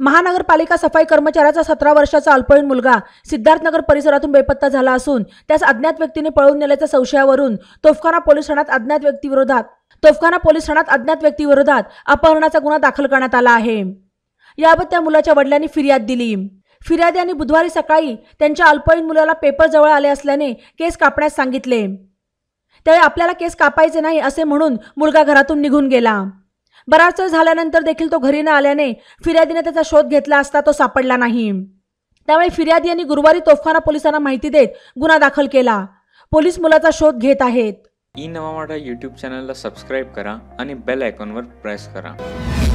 महानगरपालिका सफाई कर्मचाऱ्याचा सतरा वर्षाचा अल्पवयीन मुलगा सिद्धार्थनगर परिसरातून बेपत्ता झाला असून त्यास अज्ञात व्यक्तीने पळून नेल्याच्या संशयावरून तोफखाना पोलीस ठाण्यात अज्ञात व्यक्तीविरोधात तोफखाना पोलीस ठाण्यात अज्ञात व्यक्तीविरोधात अपहरणाचा गुन्हा दाखल करण्यात आला आहे याबाबत त्या मुलाच्या वडिलांनी फिर्याद दिली फिर्याद यांनी बुधवारी सकाळी त्यांच्या अल्पवयीन मुलाला पेपर जवळ आले असल्याने केस कापण्यास सांगितले त्यावेळी आपल्याला केस कापायचे नाही असे म्हणून मुलगा घरातून निघून गेला बराच वेळ झाल्यानंतर देखील तो घरी न आल्याने फिर्यादीने त्याचा शोध घेतला असता तो सापडला नाही त्यामुळे फिर्यादी यांनी गुरुवारी तोफखाना पोलिसांना माहिती देत गुन्हा दाखल केला पोलीस मुलाचा शोध घेत आहेत ई नवा यूट्यूब चॅनलला सबस्क्राईब करा आणि बेल आयकॉनवर प्रेस करा